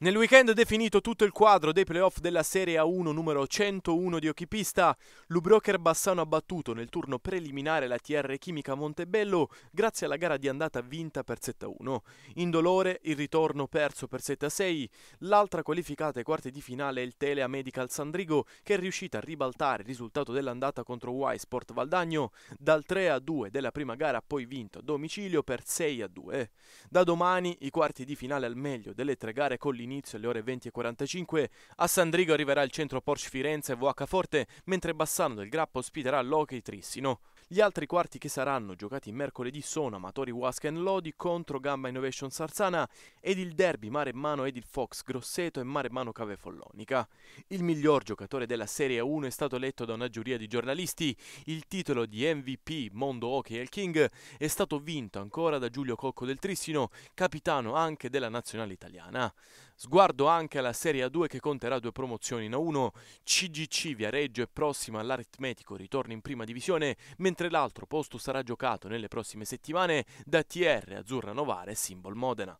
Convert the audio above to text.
Nel weekend definito tutto il quadro dei playoff della Serie A1 numero 101 di Occhipista, l'Ubroker Bassano ha battuto nel turno preliminare la TR Chimica Montebello grazie alla gara di andata vinta per 7-1. In dolore il ritorno perso per 7-6, l'altra qualificata ai quarti di finale è il Telea Medical Sandrigo che è riuscita a ribaltare il risultato dell'andata contro Y Sport Valdagno dal 3-2 della prima gara poi vinto a domicilio per 6-2. Da domani i quarti di finale al meglio delle tre gare collinate inizio alle ore 20.45, a San Sandrigo arriverà il centro Porsche Firenze e VH Forte, mentre Bassano del Grappa ospiterà Loche Trissino. Gli altri quarti che saranno giocati mercoledì sono Amatori Huasca Lodi contro Gamba Innovation Sarzana ed il derby Maremmano ed il Fox Grosseto e Mare Mano Cave Follonica. Il miglior giocatore della Serie 1 è stato eletto da una giuria di giornalisti, il titolo di MVP Mondo Hockey El King è stato vinto ancora da Giulio Cocco del Trissino, capitano anche della nazionale italiana. Sguardo anche alla Serie 2 che conterà due promozioni in A1, CGC Viareggio è prossima all'aritmetico ritorno in prima divisione, mentre mentre l'altro posto sarà giocato nelle prossime settimane da TR Azzurra Novare Symbol Modena.